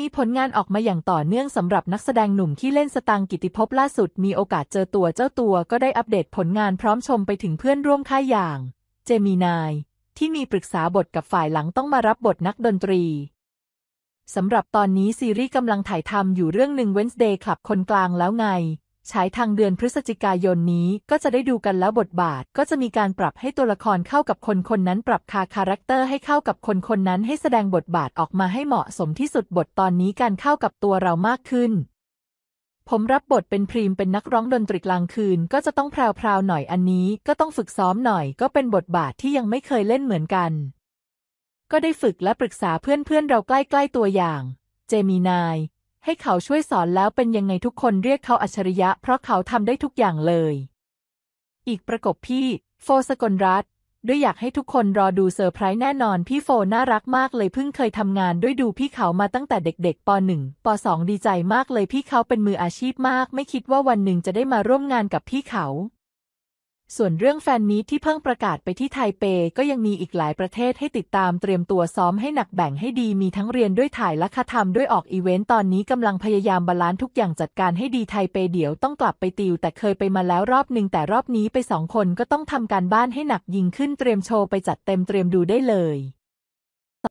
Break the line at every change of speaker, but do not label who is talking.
มีผลงานออกมาอย่างต่อเนื่องสำหรับนักแสดงหนุ่มที่เล่นสตังกิติภพล่าสุด มีโอกาสเจอตัวเจ้าตัวก็ได้อัปเดตผลงานพร้อมชมไปถึงเพื่อนร่วมค่ายอย่าง เจมีนาย ที่มีปรึกษาบทกับฝ่ายหลังต้องมารับบทนักดนตรีสำหรับตอนนี้ซีรีส์กำลังถ่ายทำอยู่เรื่องหนึ่ง Wednesday คลับคนกลางแล้วไงฉายทางเดือนพฤศจิกายนนี้ก็จะได้ดูกันแล้วบทบาทก็จะมีการปรับให้ตัวละครเข้ากับคนคนนั้น ปรับคาคาแรคเตอร์ให้เข้ากับคนคนนั้นให้แสดงบทบาทออกมาให้เหมาะสมที่สุดบทตอนนี้การเข้ากับตัวเรามากขึ้น ผมรับบทเป็นพรีมเป็นนักร้องดนตรีกลางคืน ก็จะต้องแพรวๆหน่อยอันนี้ก็ต้องฝึกซ้อมหน่อยก็เป็นบทบาทที่ยังไม่เคยเล่นเหมือนกัน ก็ได้ฝึกและปรึกษาเพื่อนๆเราใกล้ๆตัวอย่าง เจมีนายให้เขาช่วยสอนแล้วเป็นยังไงทุกคนเรียกเขาอัจฉริยะเพราะเขาทำได้ทุกอย่างเลย อีกประกบพี่ โฟสกลรัตด้วยอยากให้ทุกคนรอดูเซอร์ไพรส์แน่นอนพี่โฟน่ารักมากเลยเพิ่งเคยทำงานด้วยดูพี่เขามาตั้งแต่เด็กๆป .1 ป .2 ดีใจมากเลยพี่เขาเป็นมืออาชีพมากไม่คิดว่าวันหนึ่งจะได้มาร่วมงานกับพี่เขาส่วนเรื่องแฟนมีที่เพิ่งประกาศไปที่ไทเปก็ยังมีอีกหลายประเทศให้ติดตามเตรียมตัวซ้อมให้หนักแบ่งให้ดีมีทั้งเรียนด้วยถ่ายและคาธรรมด้วยออกอีเวนต์ตอนนี้กำลังพยายามบาลานซ์ทุกอย่างจัดการให้ดีไทเปเดี๋ยวต้องกลับไปติวแต่เคยไปมาแล้วรอบหนึ่งแต่รอบนี้ไปสองคนก็ต้องทำการบ้านให้หนักยิ่งขึ้นเตรียมโชว์ไปจัดเต็มเตรียมดูได้เลย